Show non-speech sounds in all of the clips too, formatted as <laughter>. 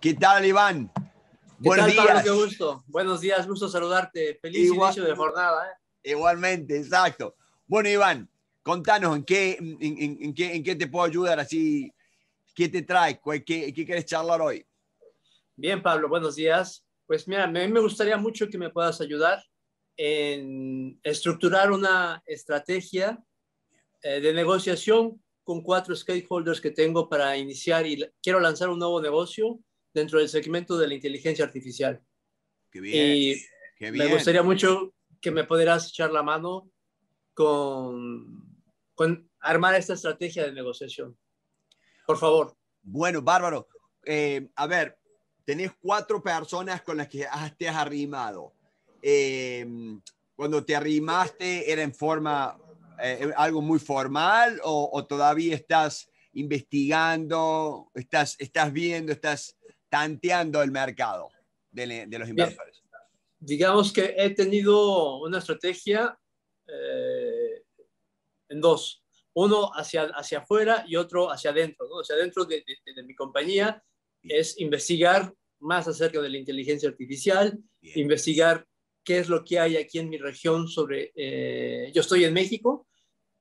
¿Qué tal, Iván? Buenos días. qué gusto. Buenos días, gusto saludarte. Feliz inicio de jornada. ¿eh? Igualmente, exacto. Bueno, Iván, contanos en qué, en, qué, en qué te puedo ayudar, así, qué te trae, qué, qué quieres charlar hoy. Bien, Pablo, buenos días. Pues mira, a mí me gustaría mucho que me puedas ayudar en estructurar una estrategia eh, de negociación con cuatro stakeholders que tengo para iniciar y quiero lanzar un nuevo negocio dentro del segmento de la inteligencia artificial. Qué bien, me gustaría mucho que me pudieras echar la mano con, con armar esta estrategia de negociación. Por favor. Bueno, bárbaro. Eh, a ver, tenés cuatro personas con las que te has arrimado. Eh, cuando te arrimaste, ¿era en forma, eh, algo muy formal o, o, todavía estás investigando, estás, estás viendo, estás tanteando el mercado de, los inversores? digamos que he tenido una estrategia eh, en dos. Uno hacia, hacia afuera y otro hacia adentro. ¿no? sea dentro de, mi compañía es investigar más acerca de la inteligencia artificial, investigar qué es lo que hay aquí en mi región sobre, eh, yo estoy en México,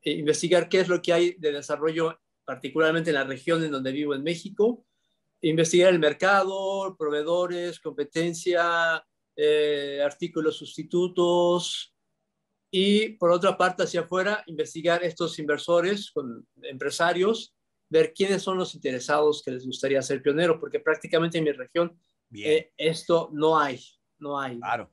e investigar qué es lo que hay de desarrollo particularmente en la región en donde vivo en México, investigar el mercado, proveedores, competencia, eh, artículos sustitutos y por otra parte hacia afuera investigar estos inversores con empresarios, ver quiénes son los interesados que les gustaría ser pioneros, porque prácticamente en mi región eh, esto no hay, no hay. Claro.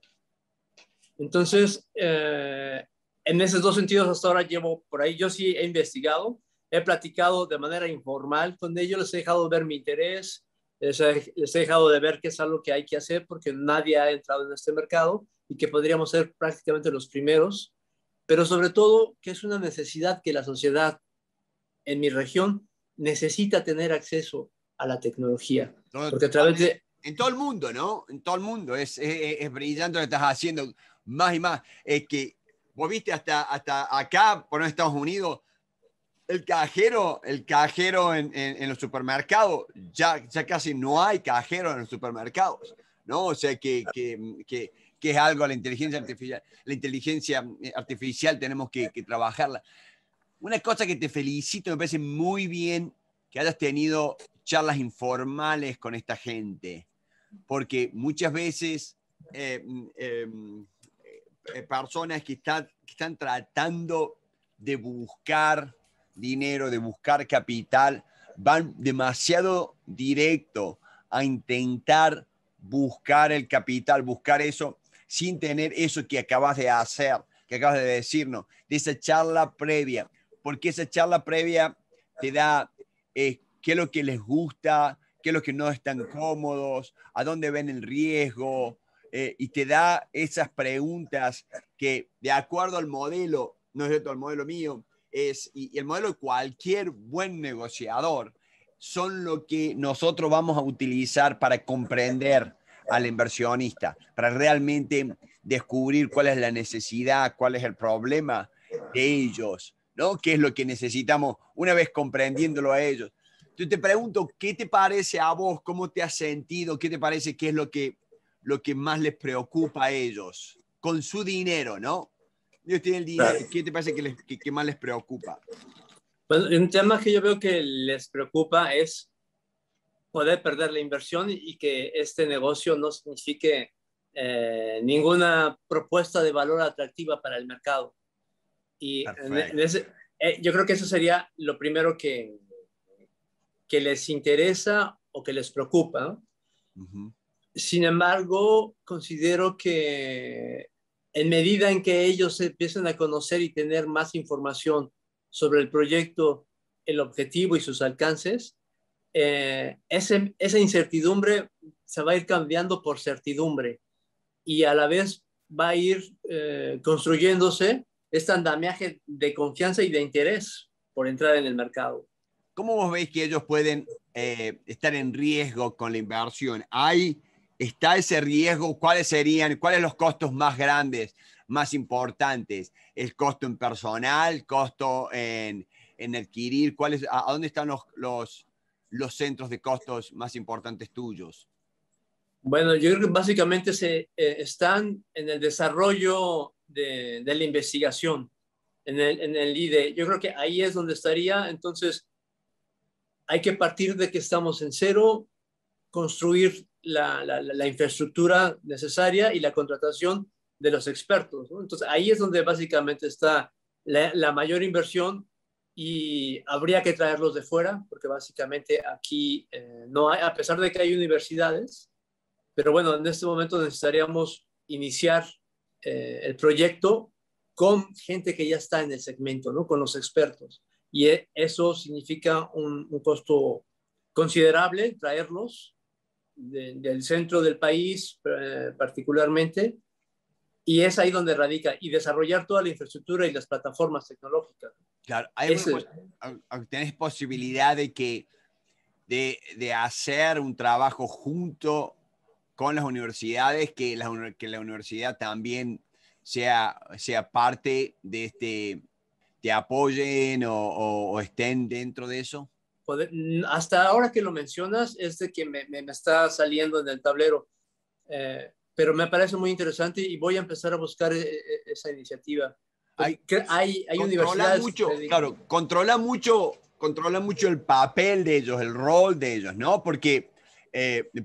Entonces, eh, en esos dos sentidos hasta ahora llevo por ahí, yo sí he investigado, he platicado de manera informal con ellos, les he dejado ver mi interés, les he, dejado de ver que es algo que hay que hacer porque nadie ha entrado en este mercado y que podríamos ser prácticamente los primeros, pero sobre todo que es una necesidad que la sociedad en mi región necesita tener acceso a la tecnología. porque a través de... En todo el mundo, ¿no? En todo el mundo. Es, es, brillante lo que estás haciendo más y más. Es que, vos viste, hasta, hasta acá, por los Estados Unidos, el cajero, el cajero en, los supermercados, ya, ya casi no hay cajero en los supermercados, ¿no? O sea, que, que, que, que es algo la inteligencia artificial. La inteligencia eh, artificial tenemos que, trabajarla. Una cosa que te felicito, me parece muy bien que hayas tenido charlas informales con esta gente, porque muchas veces eh, mm, em, eh, personas que, que están tratando de buscar dinero, de buscar capital, van demasiado directo a intentar buscar el capital, buscar eso, sin tener eso que acabas de hacer, que acabas de decirnos, de esa charla previa, porque esa charla previa te da eh, qué es lo que les gusta, qué es lo que no están cómodos, a dónde ven el riesgo, eh, y te da esas preguntas que de acuerdo al modelo, no es todo al modelo mío, y, el modelo de cualquier buen negociador, son lo que nosotros vamos a utilizar para comprender al inversionista, para realmente descubrir cuál es la necesidad, cuál es el problema de ellos, ¿no? ¿Qué es lo que necesitamos una vez comprendiéndolo a ellos? Yo te pregunto, ¿qué te parece a vos? ¿Cómo te has sentido? ¿Qué te parece ¿Qué es lo que, lo que más les preocupa a ellos? Con su dinero, ¿no? ¿Qué te parece que, que, más les preocupa? Bueno, pues, un tema que yo veo que les preocupa es poder perder la inversión y que este negocio no signifique eh, ninguna propuesta de valor atractiva para el mercado. Y eh, yo creo que eso sería lo primero que, que les interesa o que les preocupa. Sin embargo, considero que en medida en que ellos empiecen a conocer y tener más información sobre el proyecto, el objetivo y sus alcances, eh, esa incertidumbre se va a ir cambiando por certidumbre y a la vez va a ir eh, construyéndose este andamiaje de confianza y de interés por entrar en el mercado. ¿Cómo vos veis que ellos pueden eh, estar en riesgo con la inversión? ¿Hay ¿Está ese riesgo? ¿Cuáles serían? ¿Cuáles los costos más grandes, más importantes? ¿El costo en personal? ¿Costo en, en adquirir? ¿Cuáles? a, dónde están los, los, centros de costos más importantes tuyos? Bueno, yo creo que básicamente se, eh, están en el desarrollo de, la investigación, en el, en el IDE. Yo creo que ahí es donde estaría. Entonces, hay que partir de que estamos en cero, construir la, infraestructura necesaria y la contratación de los expertos. Entonces, ahí es donde básicamente está la, mayor inversión y habría que traerlos de fuera, porque básicamente aquí eh, no hay, a pesar de que hay universidades, pero bueno, en este momento necesitaríamos iniciar eh, el proyecto con gente que ya está en el segmento, ¿no? con los expertos. Y eh, eso significa un costo considerable, traerlos del centro del país eh, particularmente, y es ahí donde radica, y desarrollar toda la infraestructura y las plataformas tecnológicas. Claro, hay ah, ah, posibilidad de que de, hacer un trabajo junto con las universidades, que la, universidad también sea, sea parte de este, te apoyen o estén dentro de eso? hasta ahora que lo mencionas, es de que me, está saliendo en el tablero. Eh, pero me parece muy interesante y voy a empezar a buscar eh, eh, esa iniciativa. Hay, hay, hay universidades. Mucho, claro, controla mucho, controla mucho el papel de ellos, el rol de ellos, ¿no? Porque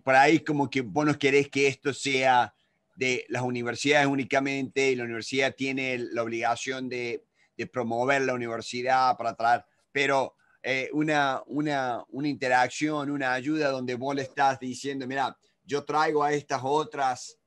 por ahí como que vos no querés que esto sea de las universidades únicamente y la universidad tiene la obligación de, promover la universidad para atraer, pero eh, una, una, interacción, una ayuda donde vos le estás diciendo, mira, yo traigo a estas otras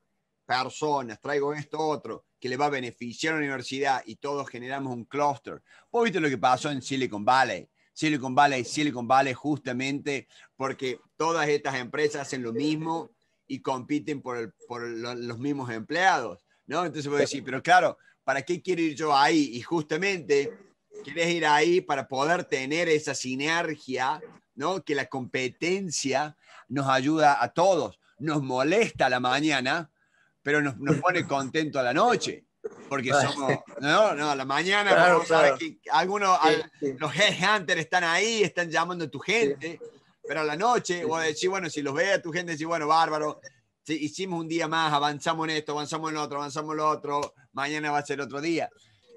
personas, traigo esto otro, que le va a beneficiar a la universidad y todos generamos un cluster. Vos viste lo que pasó en Silicon Valley. Silicon Valley, Silicon Valley justamente porque todas estas empresas hacen lo mismo y compiten por, por los mismos empleados, ¿no? Entonces voy a decir, pero claro, ¿para qué quiero ir yo ahí? Y justamente ¿Quieres ir ahí para poder tener esa sinergia, ¿no? Que la competencia nos ayuda a todos. Nos molesta a la mañana, pero nos, pone contento a la noche. Porque somos, no, no, a la mañana, algunos, los headhunters están ahí, están llamando a tu gente, pero a la noche, vos decís, bueno, si los ve a tu gente, decís, bueno, bárbaro, hicimos un día más, avanzamos en esto, avanzamos en otro, avanzamos en lo otro, mañana va a ser otro día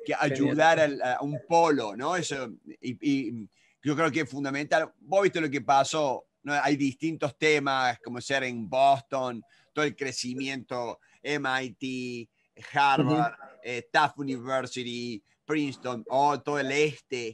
que ayudar a un polo, ¿no? Eso, y, yo creo que es fundamental. Vos viste lo que pasó, ¿no? hay distintos temas, como ser en Boston, todo el crecimiento, MIT, Harvard, eh, Tufts University, Princeton, o todo el este,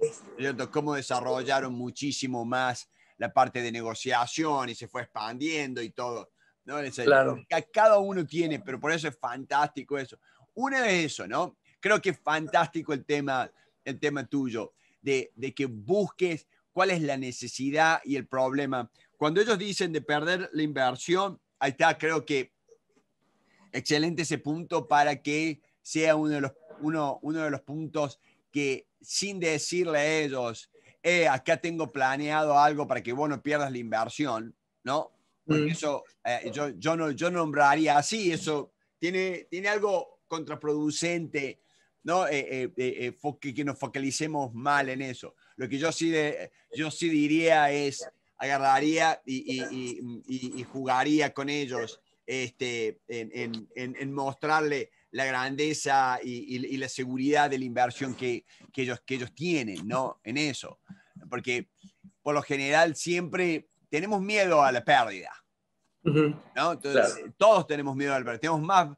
cómo desarrollaron muchísimo más la parte de negociación y se fue expandiendo y todo. ¿no? claro. Cada uno tiene, pero por eso es fantástico eso. Una vez eso, ¿no? creo que es fantástico el tema, el tema tuyo, de, que busques cuál es la necesidad y el problema. Cuando ellos dicen de perder la inversión, ahí está, creo que excelente ese punto para que sea uno de los, uno, uno de los puntos que sin decirle a ellos, eh, acá tengo planeado algo para que vos no pierdas la inversión, ¿no? Porque mm. eso eh, yo, yo, no, yo nombraría así, eso tiene, tiene algo contraproducente ¿no? Eh, eh, eh, que nos focalicemos mal en eso. Lo que yo sí, de, yo sí diría es, agarraría y, jugaría con ellos este, en, en, en, mostrarle la grandeza y, la seguridad de la inversión que, que, ellos, que ellos tienen, ¿no? En eso. Porque por lo general siempre tenemos miedo a la pérdida. ¿no? Todos tenemos miedo a la pérdida. Tenemos más,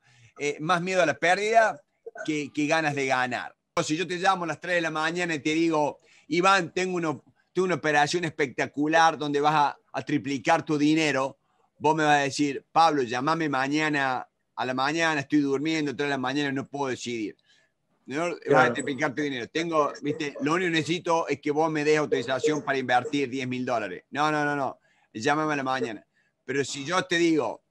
más miedo a la pérdida que, ganas de ganar. Si yo te llamo a las 3 de la mañana y te digo, Iván, tengo, tengo una operación espectacular donde vas a, triplicar tu dinero, vos me vas a decir, Pablo, llamame mañana a la mañana, estoy durmiendo, 3 de la mañana no puedo decidir. No, vas a triplicar tu dinero. Tengo, viste, lo único que necesito es que vos me des autorización para invertir 10 mil dólares. No, no, no, no. Llámame a la mañana. Pero si yo te digo,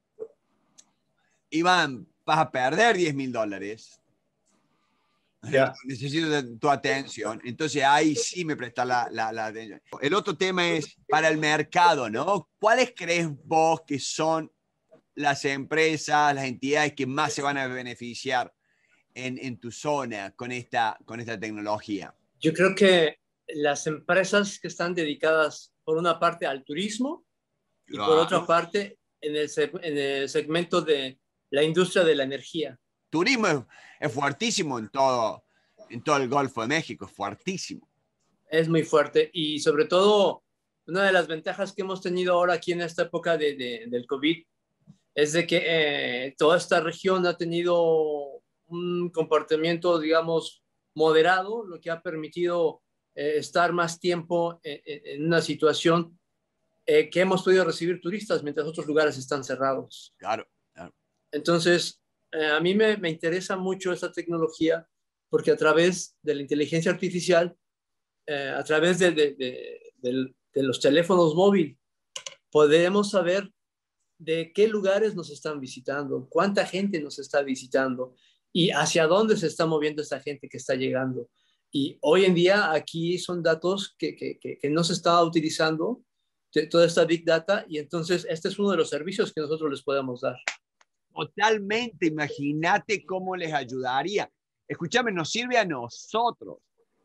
Iván, vas a perder 10 mil dólares, Necesito tu atención. Entonces ahí sí me presta la, la, atención. El otro tema es para el mercado, ¿no? ¿Cuáles crees vos que son las empresas, las entidades que más se van a beneficiar en, en tu zona con esta, con esta tecnología? Yo creo que las empresas que están dedicadas, por una parte, al turismo y por otra parte, en el, en el segmento de la industria de la energía turismo es, fuertísimo en todo, en todo el Golfo de México, es fuertísimo. Es muy fuerte y sobre todo una de las ventajas que hemos tenido ahora aquí en esta época del COVID es de que eh, toda esta región ha tenido un comportamiento, digamos, moderado, lo que ha permitido eh, estar más tiempo eh, en, una situación que hemos podido recibir turistas mientras otros lugares están cerrados. claro. Entonces, eh, a mí me, interesa mucho esta tecnología porque a través de la inteligencia artificial, eh, a través de, los teléfonos móviles, podemos saber de qué lugares nos están visitando, cuánta gente nos está visitando y hacia dónde se está moviendo esta gente que está llegando. Y hoy en día aquí son datos que, que no se está utilizando, toda esta big data, y entonces este es uno de los servicios que nosotros les podemos dar. Totalmente, imagínate cómo les ayudaría. Escúchame, nos sirve a nosotros,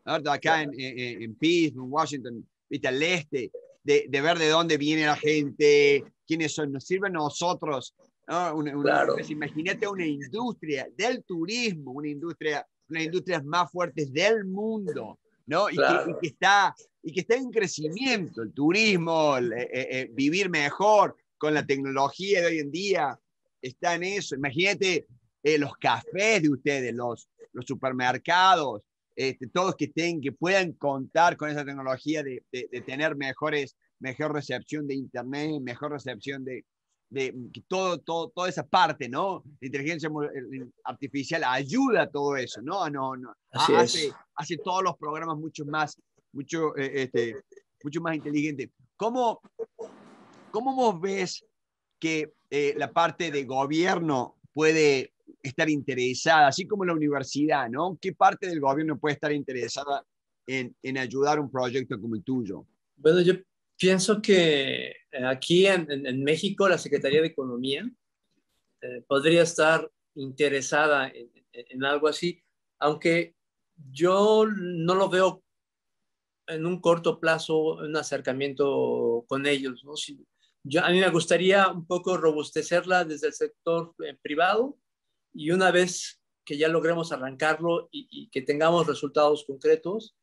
acá en, eh, eh, en, Washington, ¿viste? al este, de, de, ver de dónde viene la gente, quiénes son, nos sirve a nosotros. Pues, imagínate una industria del turismo, una industria, de las industrias más fuertes del mundo, ¿no? Y, que, está, y que está en crecimiento, el turismo, eh, vivir mejor con la tecnología de hoy en día está en eso. Imagínate eh, los cafés de ustedes, los, los supermercados, este, todos que, estén que puedan contar con esa tecnología de, tener mejores, mejor recepción de Internet, mejor recepción de, de todo, todo, toda esa parte, ¿no? La inteligencia artificial ayuda a todo eso, ¿no? no, no. hace, todos los programas mucho más, mucho, eh, este, mucho más inteligentes. ¿Cómo, ¿Cómo vos ves que eh, la parte de gobierno puede estar interesada, así como la universidad, ¿no? ¿Qué parte del gobierno puede estar interesada en, en ayudar un proyecto como el tuyo? Bueno, yo pienso que eh, aquí en, en México la Secretaría de Economía eh, podría estar interesada en, en algo así, aunque yo no lo veo en un corto plazo un acercamiento con ellos, ¿no? a mí me gustaría un poco robustecerla desde el sector eh, privado y una vez que ya logremos arrancarlo y, que tengamos resultados concretos,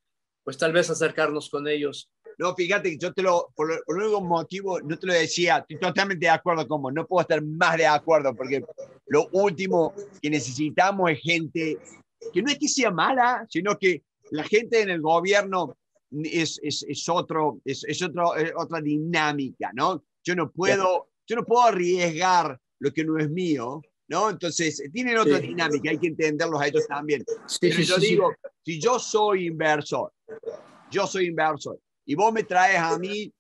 pues tal vez acercarnos con ellos. No, fíjate, yo te lo, por, un algún motivo, no te lo decía, estoy totalmente de acuerdo con vos, no puedo estar más de acuerdo, porque lo último que necesitamos es gente que no es que sea mala, sino que la gente en el gobierno es, es, es otro, es, es otra dinámica, ¿no? yo no puedo, yo no puedo arriesgar lo que no es mío, ¿no? Entonces, tienen otra dinámica, hay que entenderlos a ellos también. yo digo, si yo soy inversor, yo soy inversor, y vos me traes a mí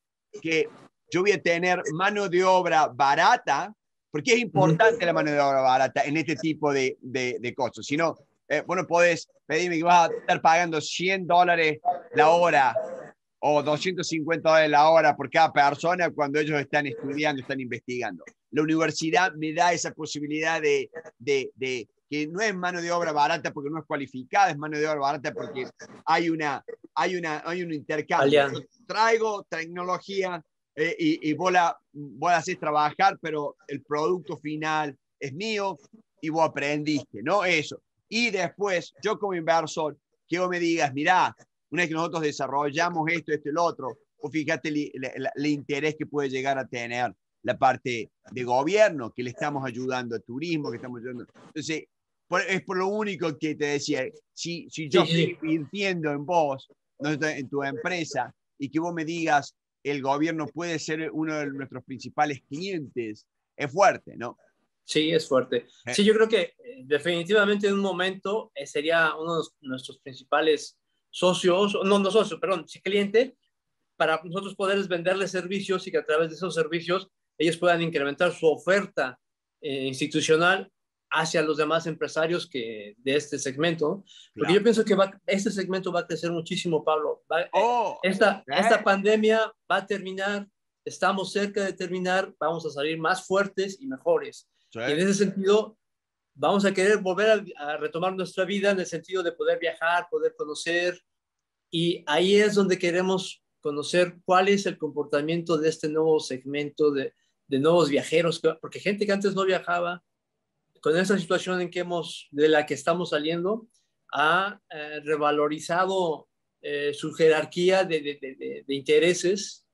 que yo voy a tener mano de obra barata, porque es importante la mano de obra barata en este tipo de, de, cosas, si no, eh, bueno, podés pedirme que vas a estar pagando 100 dólares la hora o 250 dólares la hora por cada persona cuando ellos están estudiando, están investigando. La universidad me da esa posibilidad de, de, que no es mano de obra barata porque no es cualificada, es mano de obra barata porque hay, una, hay, una, hay un intercambio. traigo tecnología eh, y, y vos, la, vos la haces trabajar, pero el producto final es mío y vos aprendiste, ¿no? Eso. Y después, yo como inversor, que me digas, mirá, una vez que nosotros desarrollamos esto, esto el otro, o fíjate el, interés que puede llegar a tener la parte de gobierno, que le estamos ayudando al turismo, que estamos ayudando. Entonces, es por lo único que te decía, si, si yo estoy invirtiendo en vos, en tu empresa, y que vos me digas, el gobierno puede ser uno de nuestros principales clientes, es fuerte, ¿no? Sí, es fuerte. Eh. Sí, yo creo que eh, definitivamente en un momento eh, sería uno de nuestros principales socios, no, no socios, perdón, si cliente para nosotros poderles venderles servicios y que a través de esos servicios ellos puedan incrementar su oferta eh, institucional hacia los demás empresarios que de este segmento. Porque yo pienso que va, este segmento va a crecer muchísimo, Pablo. Eh, oh, esta, esta pandemia va a terminar, estamos cerca de terminar, vamos a salir más fuertes y mejores. en ese sentido, vamos a querer volver a, retomar nuestra vida en el sentido de poder viajar, poder conocer, y ahí es donde queremos conocer cuál es el comportamiento de este nuevo segmento de, nuevos viajeros, porque gente que antes no viajaba, con esta situación en que de la que estamos saliendo, ha eh, revalorizado eh, su jerarquía de, de intereses,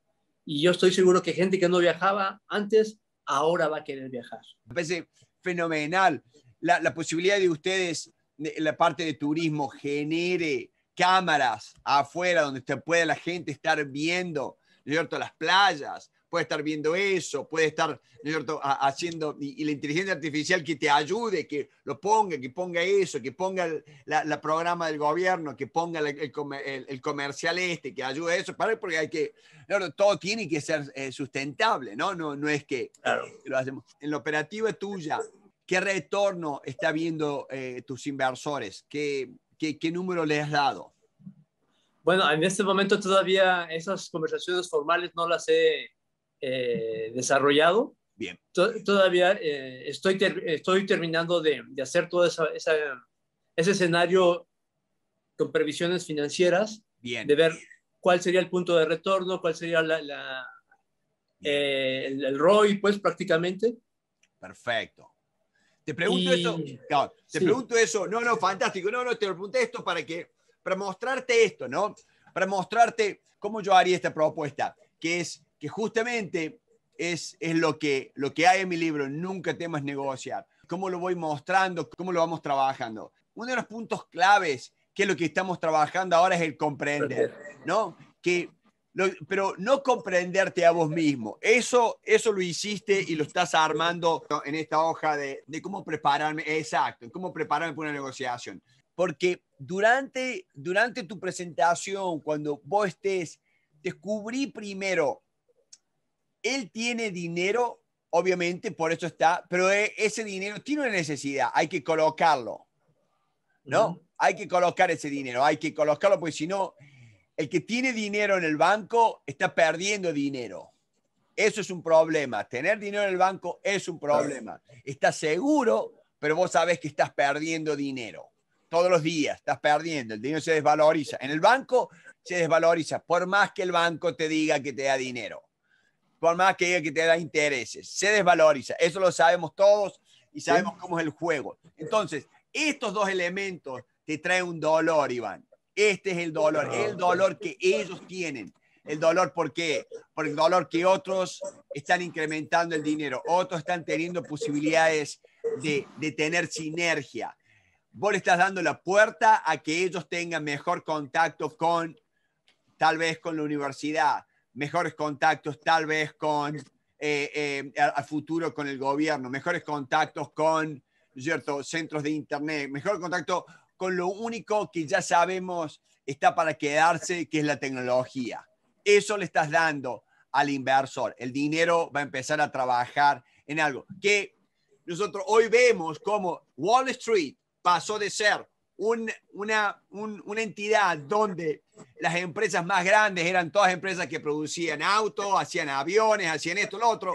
y yo estoy seguro que gente que no viajaba antes, ahora va a querer viajar. Me parece fenomenal la, posibilidad de ustedes, la parte de turismo, genere cámaras afuera donde usted pueda la gente estar viendo, ¿no cierto?, las playas, puede estar viendo eso, puede estar, cierto?, haciendo, y, la inteligencia artificial que te ayude, que lo ponga, que ponga eso, que ponga el la, programa del gobierno, que ponga el, comercial este, que ayude a eso, para, porque hay que, claro todo tiene que ser eh, sustentable, ¿no? ¿no? No es que lo hacemos. En la operativa tuya, ¿Qué retorno está viendo eh, tus inversores? ¿Qué, ¿Qué, número le has dado? Bueno, en este momento todavía esas conversaciones formales no las he eh, desarrollado. Bien. todavía eh, estoy, estoy terminando de, hacer todo ese escenario con previsiones financieras. Bien. De ver cuál sería el punto de retorno, cuál sería la, el, el, ROI, pues prácticamente. Perfecto. Te pregunto eso. te pregunto eso. No, no, fantástico. No, no, te pregunté esto para que, para mostrarte esto, ¿no? Para mostrarte cómo yo haría esta propuesta, que es que justamente es, es lo, que, lo que hay en mi libro, Nunca temas negociar. Cómo lo voy mostrando, cómo lo vamos trabajando. Uno de los puntos claves que es lo que estamos trabajando ahora es el comprender, ¿no? Que pero no comprenderte a vos mismo. Eso, eso lo hiciste y lo estás armando en esta hoja de, cómo prepararme, exacto, cómo prepararme para una negociación. Porque durante, durante tu presentación, cuando vos estés, descubrí primero, él tiene dinero, obviamente, por eso está, pero e, ese dinero tiene una necesidad, hay que colocarlo, ¿no? Hay que colocar ese dinero, hay que colocarlo, porque si no, el que tiene dinero en el banco está perdiendo dinero. Eso es un problema. Tener dinero en el banco es un problema. Estás seguro, pero vos sabes que estás perdiendo dinero. Todos los días estás perdiendo. El dinero se desvaloriza. En el banco se desvaloriza, por más que el banco te diga que te da dinero. Por más que diga que te da intereses. Se desvaloriza. Eso lo sabemos todos y sabemos cómo es el juego. Entonces, estos dos elementos te traen un dolor, Iván este es el dolor, el dolor que ellos tienen. El dolor, ¿por qué? Por el dolor que otros están incrementando el dinero, otros están teniendo posibilidades de, de tener sinergia. Vos le estás dando la puerta a que ellos tengan mejor contacto con, tal vez con la universidad, mejores contactos tal vez con, eh, eh futuro con el gobierno, mejores contactos con, ¿cierto?, centros de Internet, mejor contacto con lo único que ya sabemos está para quedarse, que es la tecnología. Eso le estás dando al inversor. El dinero va a empezar a trabajar en algo que nosotros hoy vemos como Wall Street pasó de ser una, una entidad donde las empresas más grandes eran todas empresas que producían autos, hacían aviones, hacían esto, lo otro.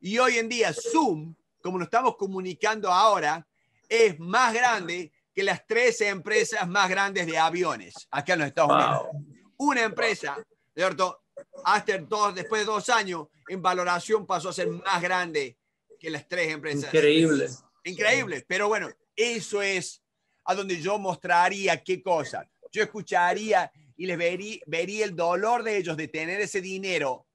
Y hoy en día Zoom, como lo estamos comunicando ahora, es más grande que las tres empresas más grandes de aviones acá en los Estados Unidos. Una empresa, ¿cierto? Hasta después de dos años, en valoración pasó a ser más grande que las tres empresas. Increíble. Increíble, pero bueno, eso es a donde yo mostraría qué cosa. Yo escucharía y les vería, vería el dolor de ellos de tener ese dinero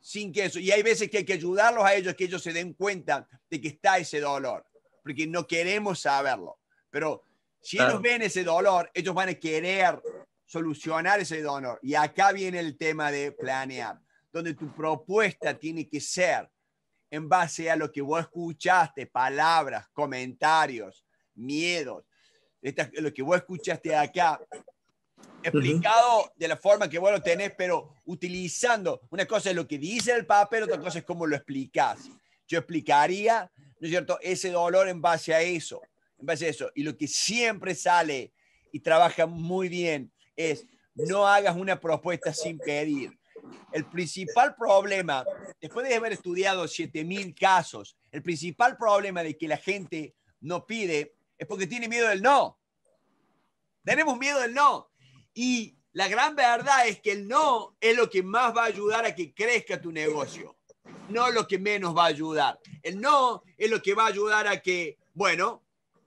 sin que eso. Y hay veces que hay que ayudarlos a ellos que ellos se den cuenta de que está ese dolor, porque no queremos saberlo. Pero si ellos ven ese dolor, ellos van a querer solucionar ese dolor. Y acá viene el tema de planear, donde tu propuesta tiene que ser en base a lo que vos escuchaste, palabras, comentarios, miedos, lo que vos escuchaste acá, explicado de la forma que vos lo tenés, pero utilizando, una cosa es lo que dice el papel, otra cosa es cómo lo explicás. Yo explicaría, ¿no es cierto?, ese dolor en base a eso en eso. Y lo que siempre sale y trabaja muy bien es no hagas una propuesta sin pedir. El principal problema, después de haber estudiado 7.000 casos, el principal problema de que la gente no pide es porque tiene miedo del no. Tenemos miedo del no. Y la gran verdad es que el no es lo que más va a ayudar a que crezca tu negocio, no lo que menos va a ayudar. El no es lo que va a ayudar a que, bueno,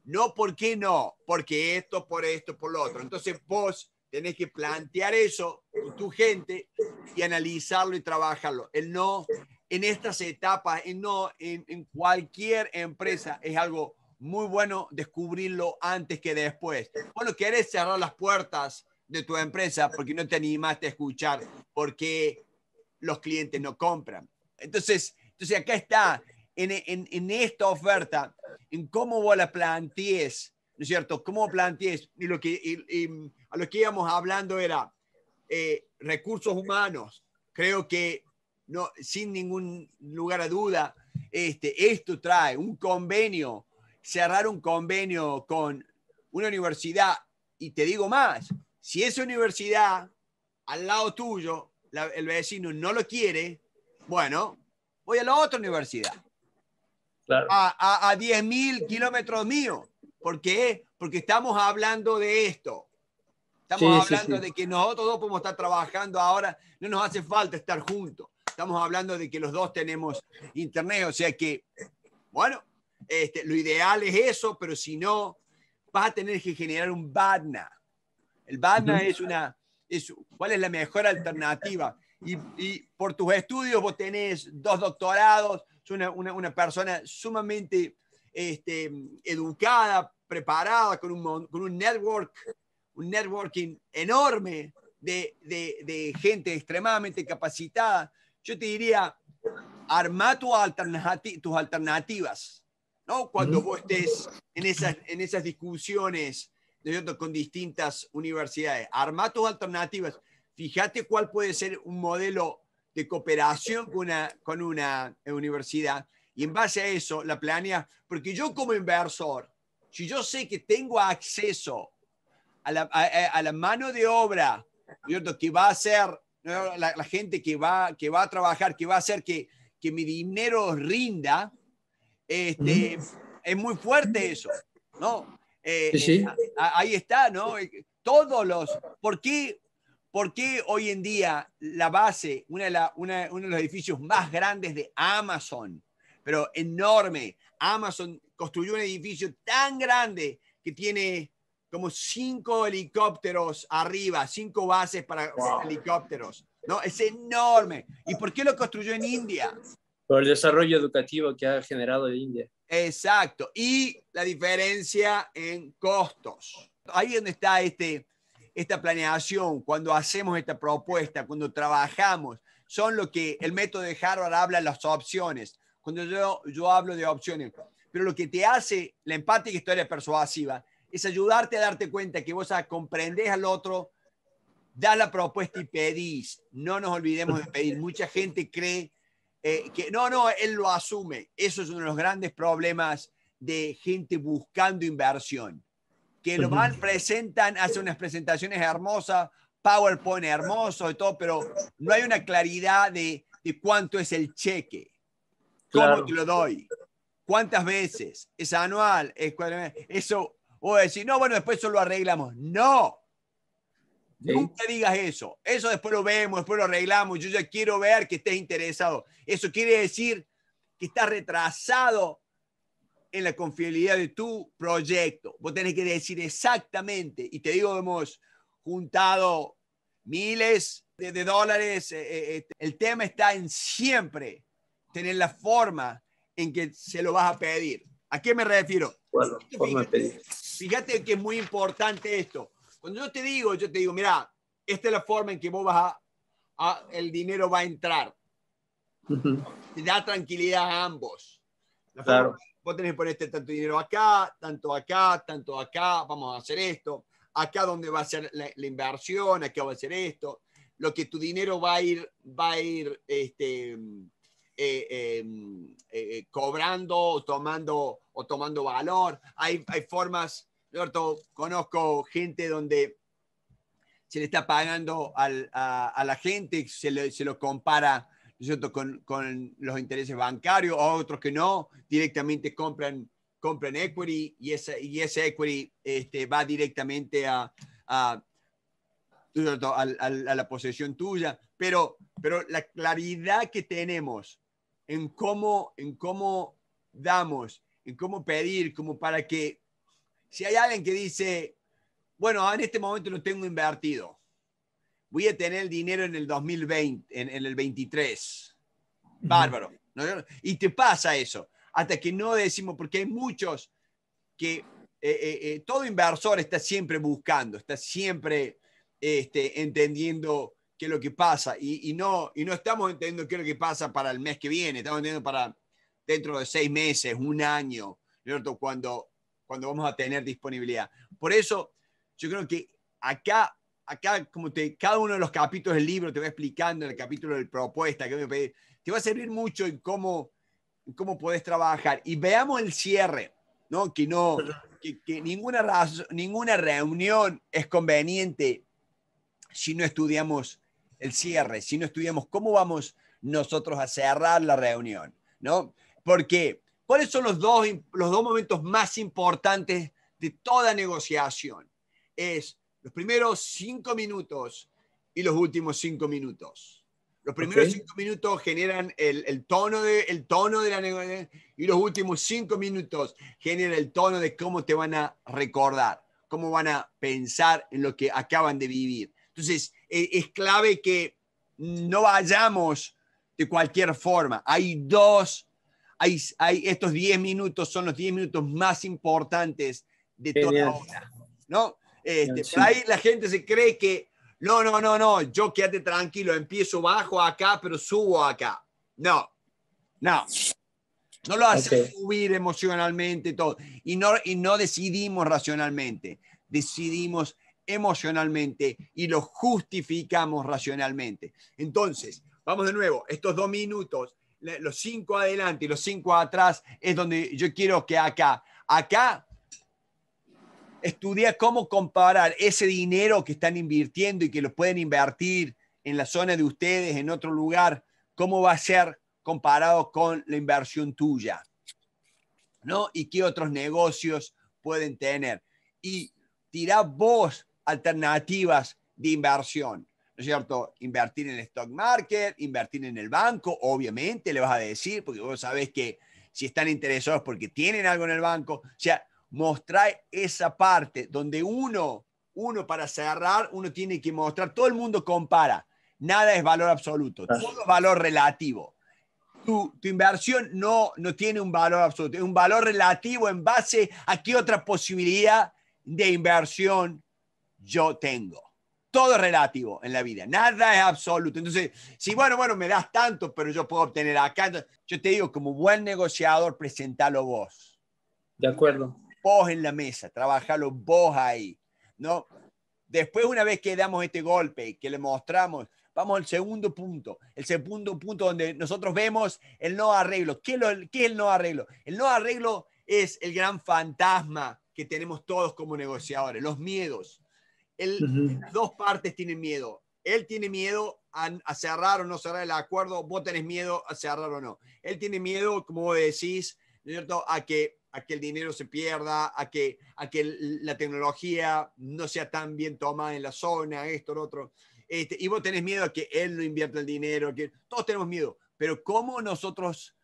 no, ¿por qué no? Porque esto, por esto, por lo otro. Entonces vos tenés que plantear eso tu gente y analizarlo y trabajarlo. El no en estas etapas, el no en, cualquier empresa es algo muy bueno descubrirlo antes que después. Bueno, querés cerrar las puertas de tu empresa porque no te animaste a escuchar, porque los clientes no compran. Entonces, entonces acá está, en, esta oferta, en cómo vos la plantees, ¿no es cierto? ¿Cómo plantees? Y, lo que, a lo que íbamos hablando era eh, recursos humanos. Creo que no, sin ningún lugar a duda, este, esto trae un convenio, cerrar un convenio con una universidad. Y te digo más, si esa universidad al lado tuyo, el vecino no lo quiere, bueno, voy a la otra universidad a, a, 10.000 kilómetros mío. ¿Por qué? Porque estamos hablando de esto. Estamos hablando de que nosotros dos podemos estar trabajando ahora, no nos hace falta estar juntos. Estamos hablando de que los dos tenemos internet, o sea que, bueno, este, lo ideal es eso, pero si no, vas a tener que generar un BADNA. El BADNA es una, es, ¿cuál es la mejor alternativa? Y, y, por tus estudios vos tenés dos doctorados, es una, una, persona sumamente este, educada, preparada, con un, con un network, un networking enorme de, de, de gente extremadamente capacitada. Yo te diría, arma tu alternati tus alternativas, ¿no? Cuando vos estés en esas, en esas discusiones con distintas universidades, arma tus alternativas. Fíjate cuál puede ser un modelo de cooperación con una, con una eh, universidad. Y en base a eso la planea, porque yo como inversor, si yo sé que tengo acceso a la, eh, mano de obra, ¿cierto? que va a ser la, gente que va, que va a trabajar, que va a hacer que, que mi dinero rinda, este, es muy fuerte eso, ¿no? Eh, ahí está, ¿no? Todos los, ¿por qué ¿Por qué hoy en día la base, una uno de los edificios más grandes de Amazon, pero enorme, Amazon construyó un edificio tan grande que tiene como cinco helicópteros arriba, cinco bases para helicópteros. No, es enorme. ¿Y por qué lo construyó en India? Por el desarrollo educativo que ha generado India. Exacto. Y la diferencia en costos. Ahí donde está este, esta planeación, cuando hacemos esta propuesta, cuando trabajamos, son lo que el método de Harvard habla, las opciones. Cuando yo, yo hablo de opciones, pero lo que te hace la empática historia persuasiva es ayudarte a darte cuenta que vos comprendés al otro, da la propuesta y pedís. No nos olvidemos de pedir. Mucha gente cree eh, que no, no, él lo asume. Eso es uno de los grandes problemas de gente buscando inversión que lo van, presentan, hacen unas presentaciones hermosas, PowerPoint hermoso y todo, pero no hay una claridad de, cuánto es el cheque, cómo te lo doy, cuántas veces, es anual, es eso, o decir, no, bueno, después eso lo arreglamos. No, Nunca digas eso. Eso después lo vemos, después lo arreglamos. Yo ya quiero ver que estés interesado. Eso quiere decir que estás retrasado en la confiabilidad de tu proyecto. Vos tenés que decir exactamente, y te digo, hemos juntado miles de, dólares. Eh, eh, este, el tema está en siempre tener la forma en que se lo vas a pedir. ¿A qué me refiero? Bueno, fíjate, fíjate que es muy importante esto. Cuando yo te digo, yo te digo, mira, esta es la forma en que vos vas a, el dinero va a entrar. Te da tranquilidad a ambos. claro vos tenés que ponerte tanto dinero acá, tanto acá, tanto acá, vamos a hacer esto, acá donde va a ser la, inversión, acá va a ser esto, lo que tu dinero va a ir, va a ir este, eh, em, eh, eh, cobrando o tomando, o tomando valor. Hay, hay formas, Roberto, conozco gente donde se le está pagando a, la gente, se, se lo compara cierto con, con, los intereses bancarios, o otros que no, directamente compran, compran equity y ese, y ese equity este, va directamente a, a, a la posesión tuya. Pero, pero la claridad que tenemos en cómo, en cómo damos, en cómo pedir, como para que si hay alguien que dice, bueno, en este momento no tengo invertido, voy a tener el dinero en el 2020, en, el 23. Bárbaro. Y te pasa eso, hasta que no decimos, porque hay muchos que eh, eh, eh, todo inversor está siempre buscando, está siempre este, entendiendo qué es lo que pasa y, no, y no estamos entendiendo qué es lo que pasa para el mes que viene, estamos entendiendo para dentro de seis meses, un año, cuando, cuando vamos a tener disponibilidad. Por eso yo creo que acá acá, como te, cada uno de los capítulos del libro te va explicando, en el capítulo de propuesta, que te va a servir mucho en cómo, cómo podés trabajar. Y veamos el cierre, ¿no? Que, no, <laughs> que, ninguna, ninguna reunión es conveniente si no estudiamos el cierre, si no estudiamos cómo vamos nosotros a cerrar la reunión, ¿no? Porque, ¿cuáles son los dos, los dos momentos más importantes de toda negociación? Es los primeros cinco minutos y los últimos cinco minutos. Los primeros cinco minutos generan el, tono de, el tono de la negociación y los últimos cinco minutos generan el tono de cómo te van a recordar, cómo van a pensar en lo que acaban de vivir. Entonces, e, es, clave que no vayamos de cualquier forma. Hay dos, hay, hay estos diez minutos son los diez minutos más importantes de toda la hora, ¿no? Este, ahí la gente se cree que, no, no, no, no, yo quédate tranquilo, empiezo bajo acá, pero subo acá. No, no. No lo hace subir emocionalmente todo. Y no, y no decidimos racionalmente, decidimos emocionalmente y lo justificamos racionalmente. Entonces, vamos de nuevo, estos dos minutos, los cinco adelante y los cinco atrás es donde yo quiero que acá, acá estudiar cómo comparar ese dinero que están invirtiendo y que lo pueden invertir en la zona de ustedes, en otro lugar, cómo va a ser comparado con la inversión tuya, ¿no? Y qué otros negocios pueden tener. Y tirá vos alternativas de inversión, ¿no es cierto? Invertir en el stock market, invertir en el banco, obviamente le vas a decir, porque vos sabés que si están interesados porque tienen algo en el banco, o sea, mostrar esa parte donde uno, uno para cerrar, uno tiene que mostrar, todo el mundo compara, nada es valor absoluto, todo es valor relativo. Tu, inversión no, no tiene un valor absoluto, es un valor relativo en base a qué otra posibilidad de inversión yo tengo. Todo es relativo en la vida, nada es absoluto. Entonces, si bueno, bueno, me das tanto, pero yo puedo obtener acá, yo te digo, como buen negociador, presentalo vos. De acuerdo vos en la mesa, trabajalo vos ahí, ¿no? Después, una vez que damos este golpe, y que le mostramos, vamos al segundo punto, el segundo punto donde nosotros vemos el no arreglo. ¿Qué, es el no arreglo? El no arreglo es el gran fantasma que tenemos todos como negociadores, los miedos. El, dos partes tienen miedo. Él tiene miedo a, cerrar o no cerrar el acuerdo, vos tenés miedo a cerrar o no. Él tiene miedo, como decís, ¿no ¿cierto? a que a que el dinero se pierda, a que, a que la tecnología no sea tan bien tomada en la zona, esto, lo otro. Este, y vos tenés miedo a que él no invierta el dinero, que todos tenemos miedo, pero ¿cómo nosotros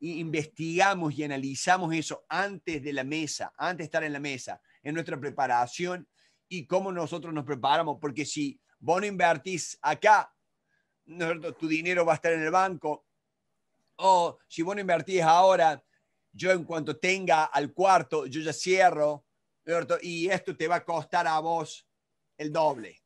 investigamos y analizamos eso antes de la mesa, antes de estar en la mesa, en nuestra preparación y cómo nosotros nos preparamos? Porque si vos no invertís acá, tu dinero va a estar en el banco, o si vos no invertís ahora, yo en cuanto tenga al cuarto, yo ya cierro, y esto te va a costar a vos el doble.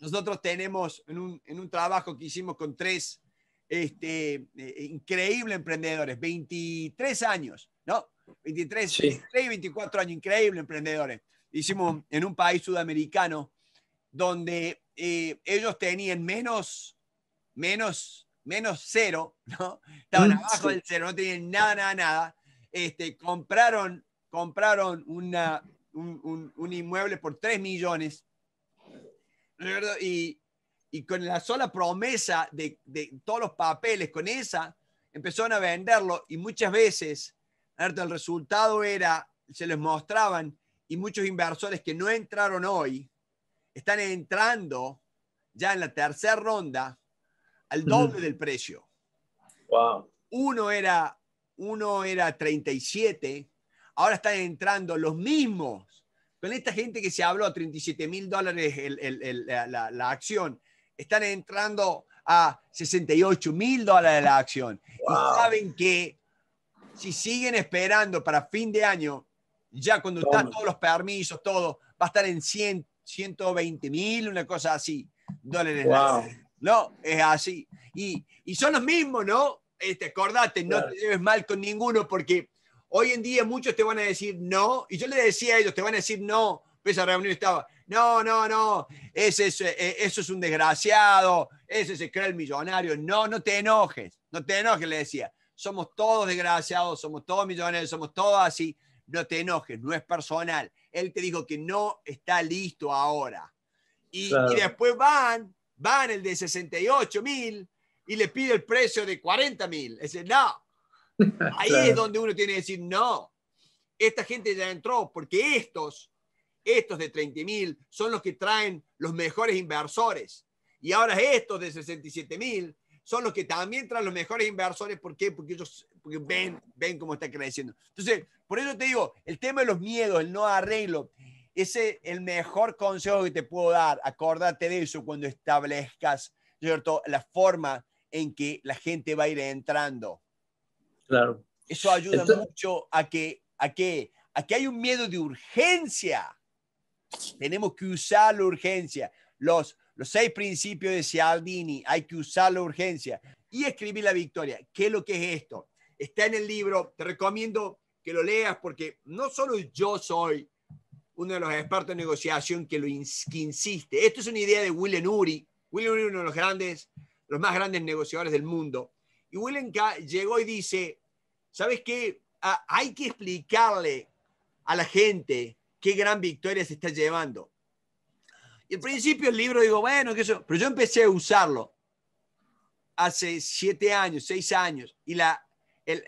Nosotros, tenemos en un, trabajo que hicimos con tres este, increíble eh, increíbles emprendedores, 23 años, ¿no? 23, 24 años, increíbles emprendedores. Hicimos en un país sudamericano donde eh, ellos tenían menos, menos menos cero, ¿no? Estaban mm, abajo del cero, no tenían nada, nada, nada. Este, compraron, compraron una, un, un, inmueble por 3 millones. Y, y con la sola promesa de, de, todos los papeles, con esa, empezaron a venderlo y muchas veces el resultado era, se les mostraban y muchos inversores que no entraron hoy, están entrando ya en la tercera ronda al doble del precio. Wow. Uno era, uno era 37, ahora están entrando los mismos. Con esta gente que se habló a 37 mil dólares la, acción, están entrando a 68 mil dólares la acción. Y saben que si siguen esperando para fin de año, ya cuando están todos los permisos, todo, va a estar en 120 mil, una cosa así, dólares. Wow. No, es así. Y, son los mismos, ¿no? Este, acordate, no te lleves mal con ninguno porque hoy en día muchos te van a decir no. Y yo le decía a ellos, te van a decir no. Pues a reunión estaba, no, no, no, ese, eh, eso es un desgraciado, ese se cree el millonario. No, no te enojes, no te enojes, le decía. Somos todos desgraciados, somos todos millonarios, somos todos así. No te enojes, no es personal. Él te dijo que no está listo ahora. y después van va en el de 68 mil y le pide el precio de 40 mil. Es no. <laughs> Ahí es donde uno tiene que decir, no, esta gente ya entró porque estos, estos de 30 mil son los que traen los mejores inversores. Y ahora estos de 67 mil son los que también traen los mejores inversores. ¿Por qué? Porque ellos ven, ven cómo está creciendo. Entonces, por eso te digo, el tema de los miedos, el no arreglo ese es el mejor consejo que te puedo dar. Acordate de eso cuando establezcas, ¿cierto? La forma en que la gente va a ir entrando. Claro. Eso ayuda mucho a que, a que, hay un miedo de urgencia. Tenemos que usar la urgencia. Los, los seis principios de Cialdini, hay que usar la urgencia y escribir la victoria. ¿Qué es lo que es esto? Está en el libro, te recomiendo que lo leas porque no solo yo soy uno de los expertos en negociación que lo insiste. Esto es una idea de Willen Uri. Willen Uri, uno de los grandes, los más grandes negociadores del mundo. Y Willen llegó y dice, ¿sabes qué? Ah, hay que explicarle a la gente qué gran victoria se está llevando. Y al principio el libro digo, bueno, qué eso, pero yo empecé a usarlo hace siete años, seis años, y la, el,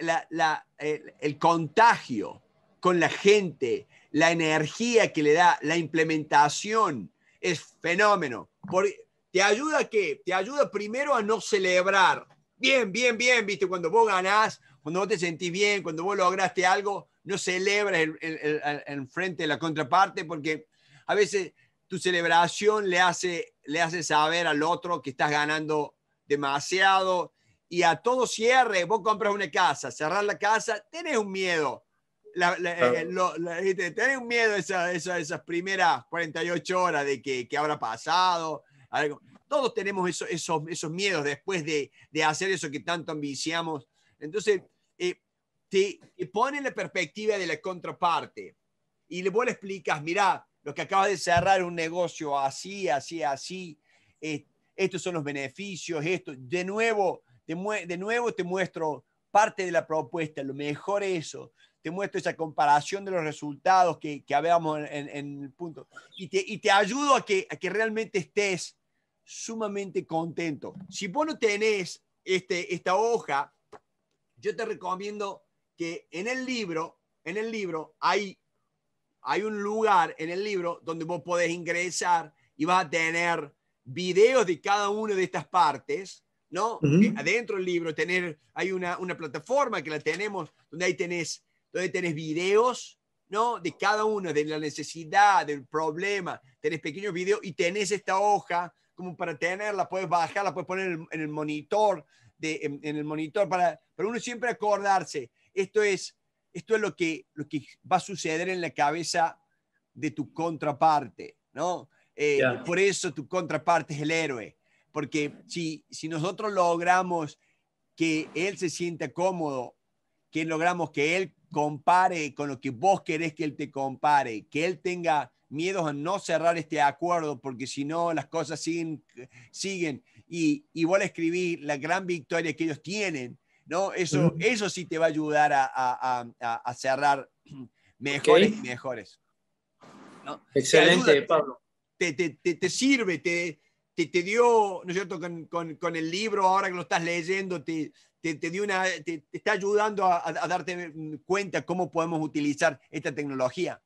el contagio con la gente, la energía que le da, la implementación, es fenómeno. porque te ayuda a qué? Te ayuda primero a no celebrar. Bien, bien, bien, viste, cuando vos ganás, cuando vos te sentís bien, cuando vos lograste algo, no celebras en frente de la contraparte porque a veces tu celebración le hace, le hace saber al otro que estás ganando demasiado y a todo cierre, vos compras una casa, cerrar la casa, tenés un miedo, la, eh, un miedo esas primeras 48 horas de que, que habrá pasado. Algo. Todos tenemos eso, esos, esos miedos después de, de, hacer eso que tanto ambiciamos. Entonces, eh, te, te la perspectiva de la contraparte y le, vos le explicas, mirá, lo que acabas de cerrar un negocio así, así, así, eh, estos son los beneficios, esto, de nuevo, de, de nuevo te muestro parte de la propuesta, lo mejor es eso te muestro esa comparación de los resultados que, que habíamos en, en, el punto. Y te, y te ayudo a que, a que realmente estés sumamente contento. Si vos no tenés este, esta hoja, yo te recomiendo que en el libro, en el libro hay, hay un lugar en el libro donde vos podés ingresar y vas a tener videos de cada una de estas partes, ¿no? Adentro del libro tener, hay una, una, plataforma que la tenemos donde ahí tenés donde tenés videos, ¿no? De cada uno, de la necesidad, del problema, tenés pequeños videos y tenés esta hoja como para tenerla, puedes bajarla, puedes poner en el monitor, de, en, el monitor, para, para uno siempre acordarse, esto es, esto es lo, que, lo que va a suceder en la cabeza de tu contraparte, ¿no? Eh, por eso tu contraparte es el héroe, porque si, si nosotros logramos que él se sienta cómodo, que logramos que él compare con lo que vos querés que Él te compare, que Él tenga miedos a no cerrar este acuerdo, porque si no, las cosas siguen. siguen. Y, y vos le la gran victoria que ellos tienen, ¿no? Eso, eso sí te va a ayudar a, a, a, cerrar <clears throat> mejores mejores. Excelente, Pablo. Te, te, te, te sirve, te, te, te dio, ¿no es cierto?, con, con, el libro, ahora que lo estás leyendo, te, te, te dio una, te, está ayudando a, a, darte cuenta cómo podemos utilizar esta tecnología.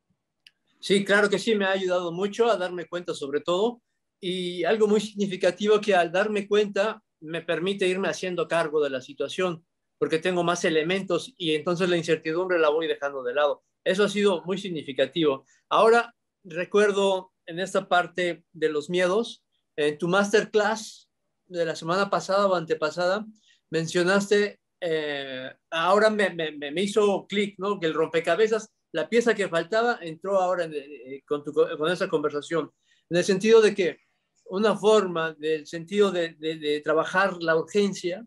Sí, claro que sí, me ha ayudado mucho a darme cuenta sobre todo. Y algo muy significativo que al darme cuenta me permite irme haciendo cargo de la situación, porque tengo más elementos y entonces la incertidumbre la voy dejando de lado. Eso ha sido muy significativo. Ahora recuerdo en esta parte de los miedos, en tu masterclass de la semana pasada o antepasada, mencionaste, eh, ahora me, me, me hizo clic, ¿no? Que el rompecabezas, la pieza que faltaba, entró ahora eh, con, tu, con esa conversación. En el sentido de que una forma del sentido de, de, trabajar la urgencia,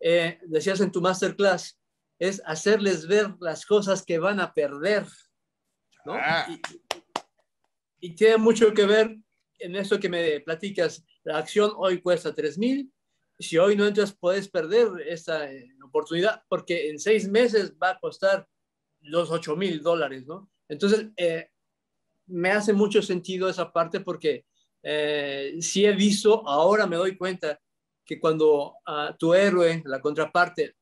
eh, decías en tu masterclass, es hacerles ver las cosas que van a perder. ¿no? Ah. Y, y, tiene mucho que ver en eso que me platicas, la acción hoy cuesta mil Si hoy no entras, puedes perder esta eh, oportunidad porque en seis meses va a costar los mil dólares, ¿no? Entonces, eh, me hace mucho sentido esa parte porque eh, si he visto, ahora me doy cuenta que cuando a tu héroe, la contraparte,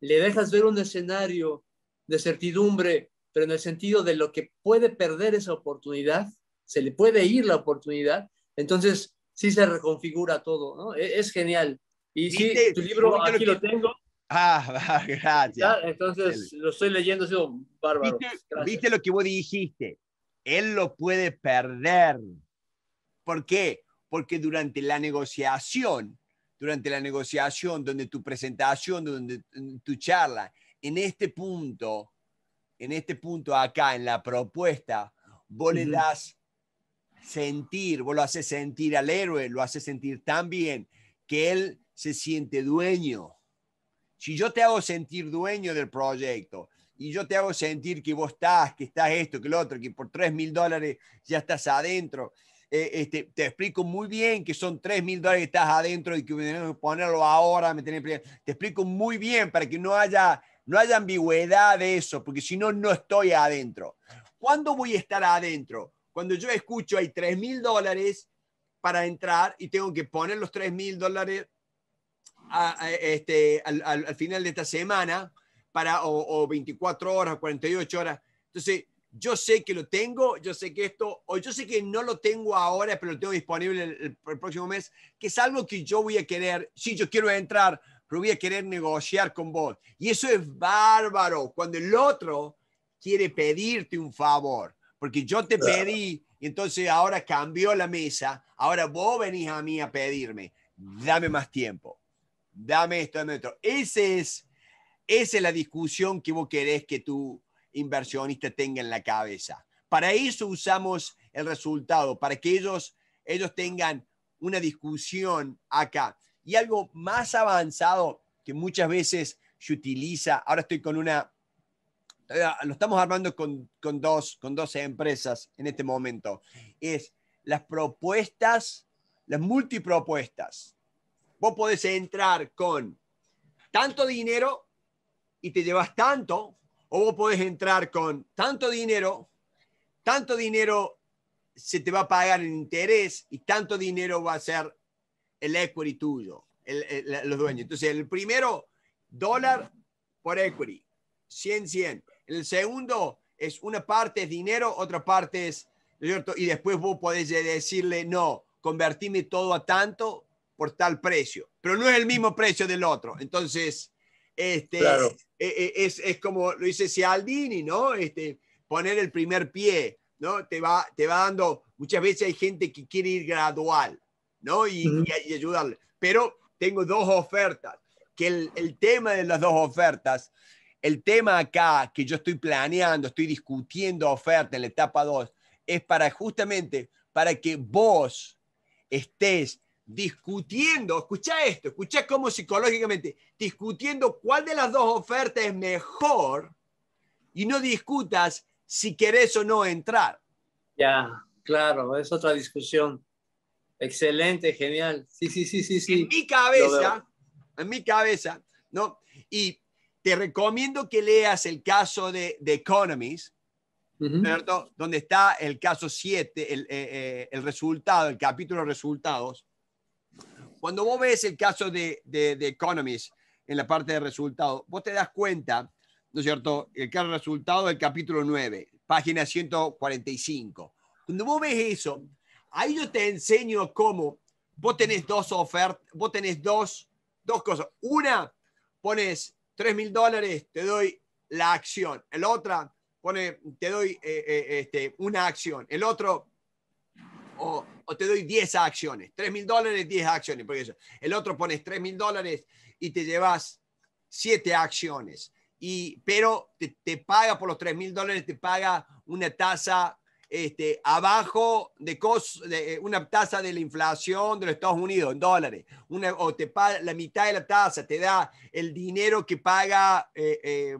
le dejas ver un escenario de certidumbre, pero en el sentido de lo que puede perder esa oportunidad, se le puede ir la oportunidad, entonces sí se reconfigura todo, ¿no? E-, es, genial. Y sí, tu libro aquí lo, tengo. Ah, <laughs> gracias. Entonces lo estoy leyendo, sido bárbaro. ¿Viste, lo que vos dijiste? Él lo puede perder. ¿Por qué? Porque durante la negociación, durante la negociación, donde tu presentación, donde tu charla, en este punto, en este punto acá, en la propuesta, vos le das sentir, vos lo haces sentir al héroe, lo haces sentir tan bien que él se siente dueño. Si yo te hago sentir dueño del proyecto y yo te hago sentir que vos estás, que estás esto, que lo otro, que por 3 mil dólares ya estás adentro, eh, este, te explico muy bien que son 3 mil dólares que estás adentro y que tenemos que ponerlo ahora, me te explico muy bien para que no haya, no haya ambigüedad de eso, porque si no, no estoy adentro. ¿Cuándo voy a estar adentro? cuando yo escucho hay 3 mil dólares para entrar y tengo que poner los 3 mil dólares este, al, final de esta semana para o, o 24 horas, 48 horas. Entonces, yo sé que lo tengo, yo sé que esto, o yo sé que no lo tengo ahora, pero lo tengo disponible el, el, próximo mes, que es algo que yo voy a querer, sí, yo quiero entrar, pero voy a querer negociar con vos. Y eso es bárbaro, cuando el otro quiere pedirte un favor porque yo te pedí pedí, entonces ahora cambió la mesa, ahora vos venís a mí a pedirme, dame más tiempo, dame esto, dame otro. es, esa es la discusión que vos querés que tu inversionista tenga en la cabeza. Para eso usamos el resultado, para que ellos, ellos tengan una discusión acá. Y algo más avanzado que muchas veces se utiliza, ahora estoy con una eh, ah, lo estamos armando con, con, dos, con 12 empresas en este momento, es las propuestas, las multipropuestas. Vos podés entrar con tanto dinero y te llevas tanto, o vos podés entrar con tanto dinero, tanto dinero se te va a pagar en interés y tanto dinero va a ser el equity tuyo, el, los dueños. Entonces, el primero, dólar por equity, 100, 100. El segundo es una parte es dinero, otra parte es, ¿cierto? Y después vos podés decirle, no, convertirme todo a tanto por tal precio, pero no es el mismo precio del otro. Entonces, este, e, e, es, como lo dice Cialdini, ¿no? Este, poner el primer pie, ¿no? Te va, te va dando, muchas veces hay gente que quiere ir gradual, ¿no? Y, ayudarle. Pero tengo dos ofertas, que el tema de las dos ofertas el tema acá que yo estoy planeando, estoy discutiendo oferta en la etapa 2, es para justamente para que vos estés discutiendo, escucha esto, escucha cómo psicológicamente, discutiendo cuál de las dos ofertas es mejor y no discutas si querés o no entrar. Ya, claro, es otra discusión. Excelente, genial. Sí, sí, sí, sí, sí. En mi cabeza, en mi cabeza, ¿no? Y te recomiendo que leas el caso de, de Economist, ¿cierto? Donde está el caso 7, el, eh, eh, el, resultado, el capítulo resultados. Cuando vos ves el caso de, de, de Economist en la parte de resultados, vos te das cuenta, ¿no es cierto? El caso resultado del capítulo 9, página 145. Cuando vos ves eso, ahí yo te enseño cómo vos tenés dos ofertas, vos tenés dos, dos cosas. Una, pones 3 mil dólares, te doy la acción. El otro pone, te doy eh, eh, este, una acción. El otro, o, te doy 10 acciones. 3 mil dólares, 10 acciones. eso. El otro pones 3 mil dólares y te llevas 7 acciones. Y, pero te, te paga por los 3 mil dólares, te paga una tasa este, abajo de, de, eh, una tasa de la inflación de los Estados Unidos en dólares, una, o te la mitad de la tasa, te da el dinero que paga eh, eh,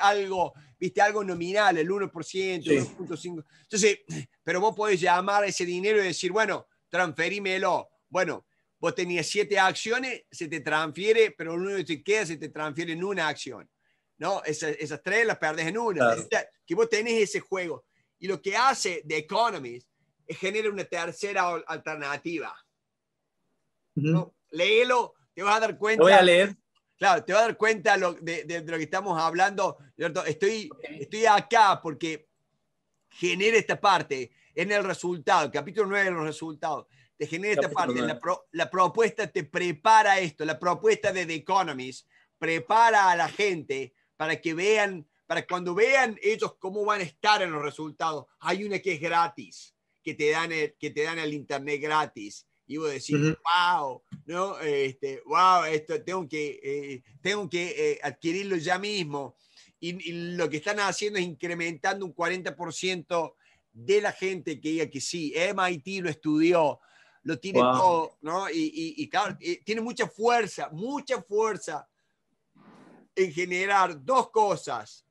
algo, viste, algo nominal, el 1%, sí. 1.5%. Entonces, pero vos podés llamar a ese dinero y decir, bueno, transferímelo. Bueno, vos tenías siete acciones, se te transfiere, pero uno que te queda se te transfiere en una acción. ¿no? esas tres las perdes en una. Que vos tenés ese juego. Y lo que hace The Economist es generar una tercera alternativa. ¿No? Léelo, te vas a dar cuenta. Lo voy a leer. Claro, te vas a dar cuenta de, lo que estamos hablando. Estoy, estoy acá porque genera esta parte en el resultado, capítulo 9 en los resultados. Te genera esta parte. La, la, propuesta te prepara esto. La propuesta de The Economist prepara a la gente para que vean para cuando vean ellos cómo van a estar en los resultados, hay una que es gratis, que te dan el, que te dan el internet gratis. Y vos decís, wow, ¿no? Este, wow, esto tengo que, eh, tengo que eh, adquirirlo ya mismo. Y, lo que están haciendo es incrementando un 40% de la gente que diga que sí, MIT lo estudió, lo tiene todo, ¿no? Y, y claro, eh, tiene mucha fuerza, mucha fuerza en generar dos cosas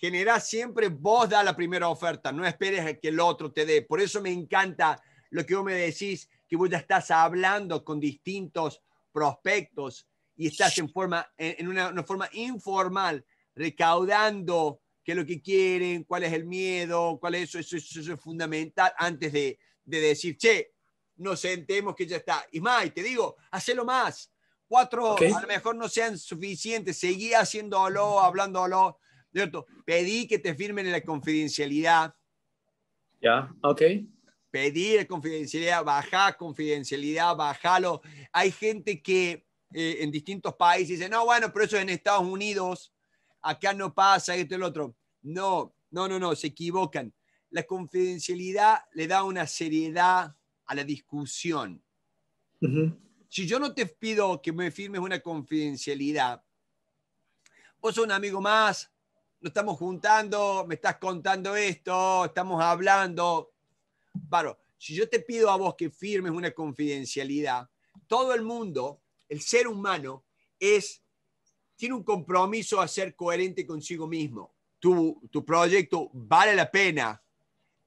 generar siempre vos da la primera oferta, no esperes a que el otro te dé. Por eso me encanta lo que vos me decís, que vos ya estás hablando con distintos prospectos y estás en, forma, en una, forma informal recaudando qué es lo que quieren, cuál es el miedo, cuál es eso, eso, es fundamental antes de, de, decir, che, nos sentemos que ya está. Y más, te digo, hacelo más. Cuatro, a lo mejor no sean suficientes, seguí haciéndolo, hablándolo, ¿cierto? Pedí que te firmen la confidencialidad. Ya, yeah, ok. Pedir confidencialidad, bajar confidencialidad, bajarlo. Hay gente que eh, en distintos países dice, no, bueno, pero eso es en Estados Unidos, acá no pasa esto y lo otro. No, no, no, no, se equivocan. La confidencialidad le da una seriedad a la discusión. Si yo no te pido que me firmes una confidencialidad, vos sos un amigo más, nos estamos juntando, me estás contando esto, estamos hablando. Varo, si yo te pido a vos que firmes una confidencialidad, todo el mundo, el ser humano, es, tiene un compromiso a ser coherente consigo mismo. Tu, tu proyecto vale la pena.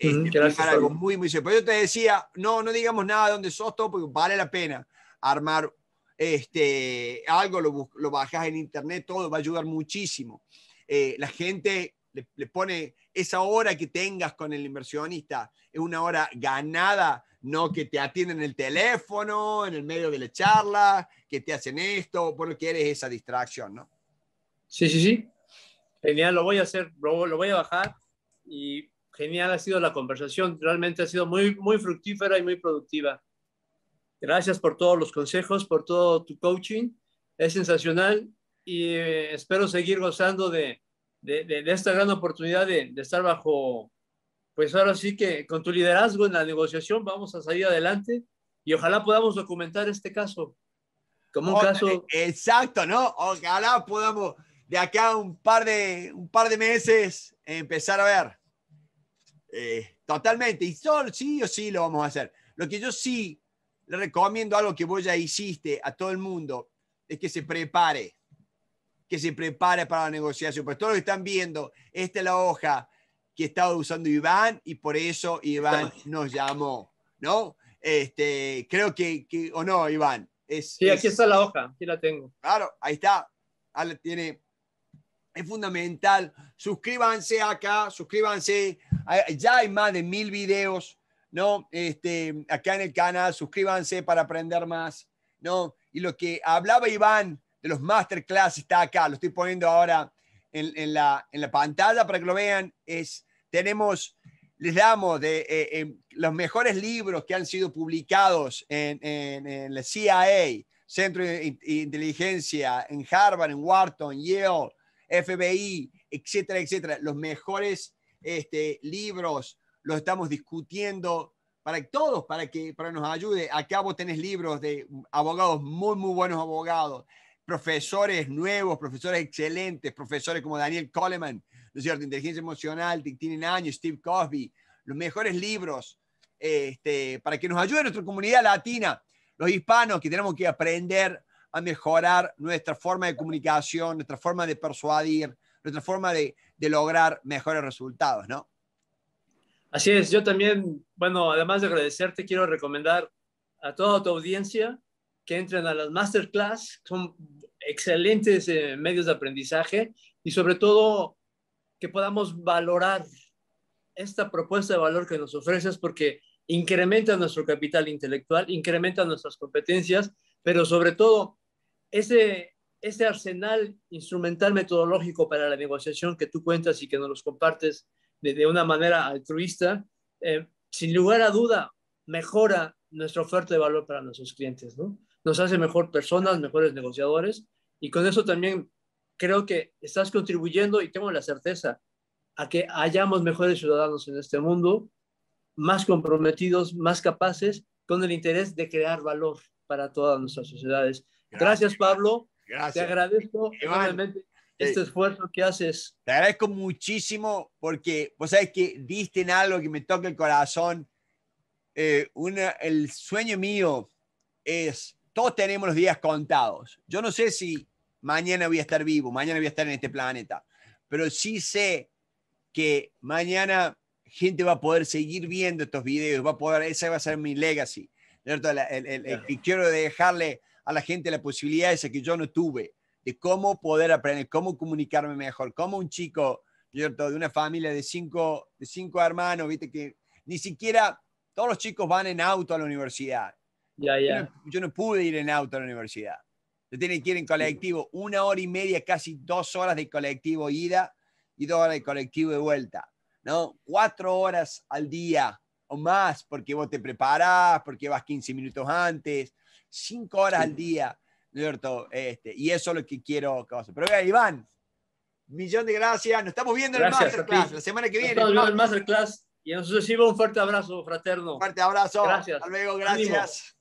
Mm, gracias, algo muy, muy serio. yo te decía, no, no digamos nada de donde sos todo, porque vale la pena armar este, algo, lo, lo bajas en internet, todo va a ayudar muchísimo. Eh, la gente le, pone esa hora que tengas con el inversionista, es una hora ganada, no que te atienden el teléfono, en el medio de la charla, que te hacen esto, por lo que eres esa distracción, ¿no? Sí, sí, sí. Genial, lo voy a hacer, lo, lo voy a bajar y genial ha sido la conversación, realmente ha sido muy, muy fructífera y muy productiva. Gracias por todos los consejos, por todo tu coaching. Es sensacional y eh, espero seguir gozando de, de, esta gran oportunidad de, estar bajo, pues ahora sí que con tu liderazgo en la negociación vamos a salir adelante y ojalá podamos documentar este caso como un caso. Exacto, ¿no? Ojalá podamos de acá un par de, un par de meses empezar a ver. Eh, totalmente, y solo, sí o sí lo vamos a hacer. Lo que yo sí le recomiendo, algo que vos ya hiciste a todo el mundo, es que se prepare que se prepare para la negociación. Pues todo lo que están viendo, esta es la hoja que estaba usando Iván y por eso Iván nos llamó, ¿no? Este, creo que, o no, Iván. Es, sí, aquí está la hoja, aquí la tengo. Claro, ahí está. Ah, tiene, es fundamental. Suscríbanse acá, suscríbanse. Ah, ya hay más de mil videos, ¿no? Este, acá en el canal, suscríbanse para aprender más, ¿no? Y lo que hablaba Iván de los masterclass está acá, lo estoy poniendo ahora en, la, en la pantalla para que lo vean, es, tenemos, les damos de eh, los mejores libros que han sido publicados en, la CIA, Centro de Inteligencia, en Harvard, en Wharton, Yale, FBI, etcétera, etcétera. Los mejores este, libros los estamos discutiendo para todos, para que para nos ayude. Acá vos tenés libros de abogados, muy, muy buenos abogados profesores nuevos, profesores excelentes, profesores como Daniel Coleman, ¿no es cierto? Inteligencia emocional, tienen años, Steve Cosby, los mejores libros este, para que nos ayude nuestra comunidad latina, los hispanos, que tenemos que aprender a mejorar nuestra forma de comunicación, nuestra forma de persuadir, nuestra forma de, de lograr mejores resultados, ¿no? Así es, yo también, bueno, además de agradecerte, quiero recomendar a toda tu audiencia que entren a las masterclass, son excelentes eh, medios de aprendizaje y sobre todo que podamos valorar esta propuesta de valor que nos ofreces porque incrementa nuestro capital intelectual, incrementa nuestras competencias, pero sobre todo ese, ese arsenal instrumental metodológico para la negociación que tú cuentas y que nos los compartes de, una manera altruista, eh, sin lugar a duda mejora nuestra oferta de valor para nuestros clientes, ¿no? Nos hace mejor personas, mejores negociadores y con eso también creo que estás contribuyendo y tengo la certeza a que hayamos mejores ciudadanos en este mundo, más comprometidos, más capaces, con el interés de crear valor para todas nuestras sociedades. Gracias, Pablo. Te agradezco enormemente este esfuerzo que haces. Te agradezco muchísimo porque vos sabes que diste en algo que me toca el corazón eh, una, el sueño mío es, todos tenemos los días contados. Yo no sé si mañana voy a estar vivo, mañana voy a estar en este planeta, pero sí sé que mañana gente va a poder seguir viendo estos videos, va a poder, esa va a ser mi legacy. ¿cierto? quiero dejarle a la gente la posibilidad esa que yo no tuve, de cómo poder aprender, cómo comunicarme mejor, como un chico, ¿cierto? De una familia de cinco, de cinco hermanos, ¿viste? Que ni siquiera todos los chicos van en auto a la universidad. Yo, no, pude ir en auto a la universidad. Se tienen que ir en colectivo, una hora y media, casi dos horas de colectivo ida y dos horas de colectivo de vuelta. ¿no? Cuatro horas al día o más, porque vos te preparás, porque vas 15 minutos antes, cinco horas al día, cierto? Este, y eso es lo que quiero. Pero vea, Iván, millón de gracias. Nos estamos viendo en el Masterclass la semana que viene. Nos estamos viendo el Masterclass. Y en sucesivo, un fuerte abrazo fraterno. Un Fuerte abrazo. Gracias. Hasta luego, gracias.